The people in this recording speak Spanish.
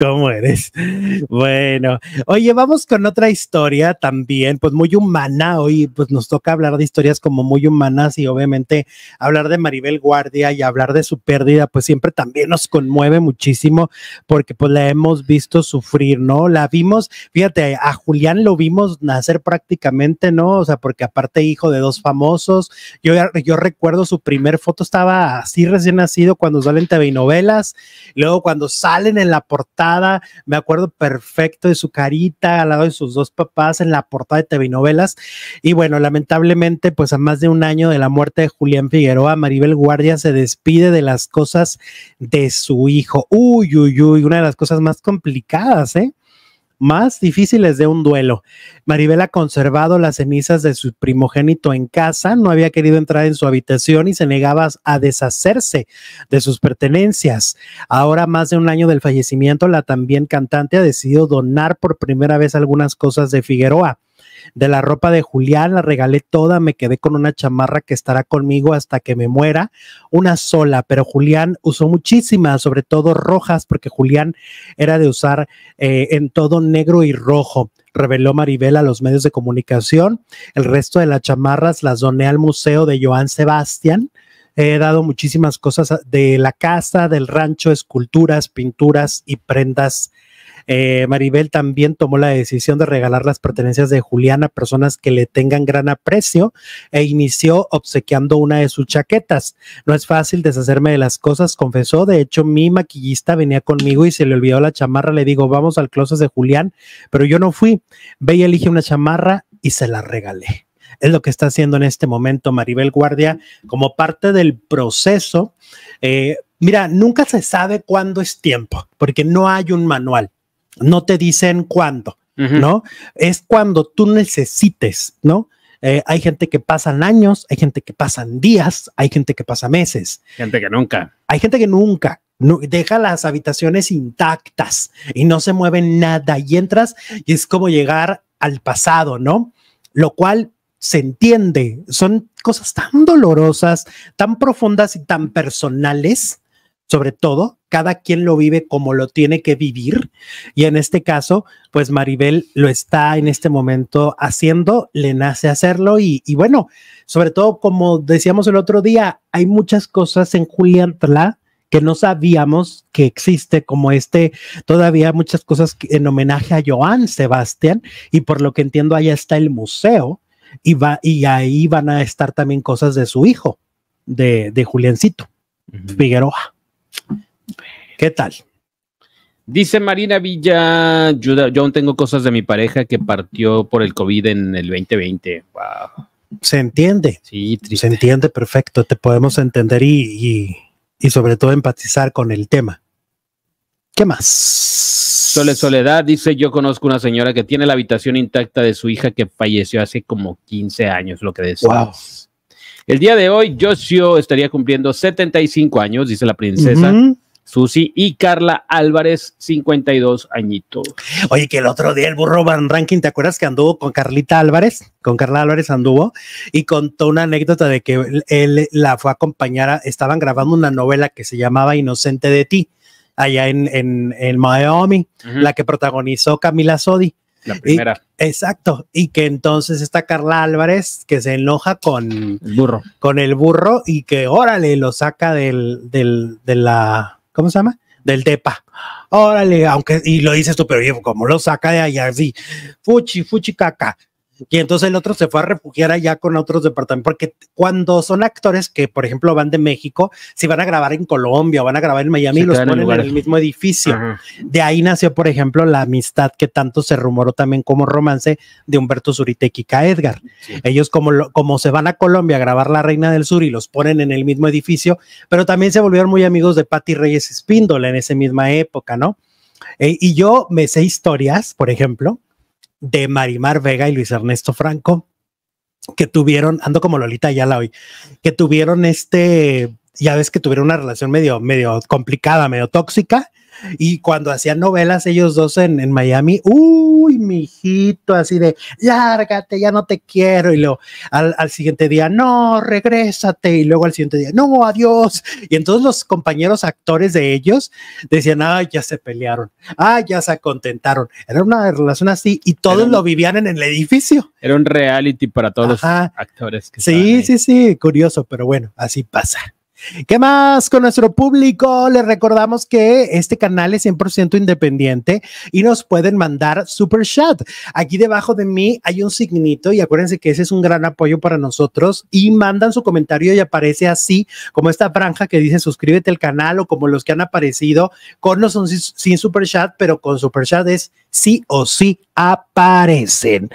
¿Cómo eres? Bueno, oye, vamos con otra historia también, pues muy humana. Hoy pues nos toca hablar de historias como muy humanas y obviamente hablar de Maribel Guardia y hablar de su pérdida, pues siempre también nos conmueve muchísimo porque pues la hemos visto sufrir, ¿no? La vimos, fíjate, a Julián lo vimos nacer prácticamente, ¿no? O sea, porque aparte hijo de dos famosos, yo, yo recuerdo su primer foto estaba así recién nacido cuando salen TV novelas, luego cuando salen en la portada me acuerdo perfecto de su carita al lado de sus dos papás en la portada de TV Novelas. Y bueno, lamentablemente, pues a más de un año de la muerte de Julián Figueroa, Maribel Guardia se despide de las cosas de su hijo. Uy, uy, uy, una de las cosas más complicadas, ¿eh? más difíciles de un duelo. Maribel ha conservado las cenizas de su primogénito en casa, no había querido entrar en su habitación y se negaba a deshacerse de sus pertenencias. Ahora, más de un año del fallecimiento, la también cantante ha decidido donar por primera vez algunas cosas de Figueroa de la ropa de Julián, la regalé toda, me quedé con una chamarra que estará conmigo hasta que me muera, una sola, pero Julián usó muchísimas, sobre todo rojas, porque Julián era de usar eh, en todo negro y rojo reveló Maribel a los medios de comunicación. El resto de las chamarras las doné al museo de Joan Sebastián. He dado muchísimas cosas de la casa, del rancho, esculturas, pinturas y prendas eh, Maribel también tomó la decisión de regalar las pertenencias de Julián a personas que le tengan gran aprecio e inició obsequiando una de sus chaquetas. No es fácil deshacerme de las cosas, confesó. De hecho, mi maquillista venía conmigo y se le olvidó la chamarra. Le digo, vamos al closet de Julián, pero yo no fui. Ve y elige una chamarra y se la regalé es lo que está haciendo en este momento Maribel Guardia como parte del proceso. Eh, mira, nunca se sabe cuándo es tiempo, porque no hay un manual no te dicen cuándo, ¿no? Es cuando tú necesites, ¿no? Eh, hay gente que pasan años, hay gente que pasan días, hay gente que pasa meses. Gente que nunca. Hay gente que nunca. deja las habitaciones intactas y no se mueve nada y entras y es como llegar al pasado, ¿no? Lo cual se entiende. Son cosas tan dolorosas, tan profundas y tan personales sobre todo, cada quien lo vive como lo tiene que vivir. Y en este caso, pues Maribel lo está en este momento haciendo, le nace hacerlo y, bueno, sobre todo, como decíamos el otro día, hay muchas cosas en Julián Tla que no sabíamos que existe, como este, todavía muchas cosas en homenaje a Joan Sebastián, y por lo que entiendo, allá está el museo, y, va, y ahí van a estar también cosas de su hijo, de, de Juliancito Figueroa. ¿Qué tal? Dice Marina Villa, yo, tengo cosas de mi pareja que partió por el COVID en el 2020. Se entiende. Sí, se entiende perfecto. Te podemos entender y, sobre todo empatizar con el tema. ¿Qué más? Sole Soledad dice, yo conozco una señora que tiene la habitación intacta de su hija que falleció hace como 15 años, lo que decía. El día de hoy, Josio estaría cumpliendo 75 años, dice la princesa. Susi y Carla Álvarez, 52 añitos. Oye, que el otro día el burro Van Ranking, ¿te acuerdas que anduvo con Carlita Álvarez? Con Carla Álvarez anduvo y contó una anécdota de que él, la fue a acompañar, estaban grabando una novela que se llamaba Inocente de ti, allá en, en, Miami, la que protagonizó Camila Sodi. La primera. exacto. Y que entonces está Carla Álvarez que se enoja con el burro. Con el burro y que órale, lo saca del, del, de la, ¿cómo se llama? Del TEPA, Órale, aunque, y lo dices tú, pero como lo saca de allá, sí, fuchi, fuchi, caca y entonces el otro se fue a refugiar allá con otros departamentos, porque cuando son actores que, por ejemplo, van de México, si van a grabar en Colombia o van a grabar en Miami, los ponen en, el mismo edificio. De ahí nació, por ejemplo, la amistad que tanto se rumoró también como romance de Humberto Zurita y Kika Edgar. Ellos como, como se van a Colombia a grabar La Reina del Sur y los ponen en el mismo edificio, pero también se volvieron muy amigos de Patti Reyes Espíndola en esa misma época, ¿no? Eh, y yo me sé historias, por ejemplo, de Marimar Vega y Luis Ernesto Franco, que tuvieron, ando como Lolita la hoy, que tuvieron este ya ves que tuvieron una relación medio, medio complicada, medio tóxica. Y cuando hacían novelas ellos dos en, en Miami, uy, mijito, así de, lárgate, ya no te quiero. Y luego al, siguiente día, no, regrésate. Y luego al siguiente día, no, adiós. Y entonces los compañeros actores de ellos decían, ah, ya se pelearon, ah, ya se contentaron. Era una relación así y todos lo vivían en el edificio. Era un reality para todos los actores. sí, sí, sí, curioso, pero bueno, así pasa. ¿Qué más con nuestro público? Les recordamos que este canal es 100% independiente y nos pueden mandar super chat. Aquí debajo de mí hay un signito y acuérdense que ese es un gran apoyo para nosotros y mandan su comentario y aparece así como esta franja que dice suscríbete al canal o como los que han aparecido con los sin, sin super chat, pero con super chat es sí o sí aparecen.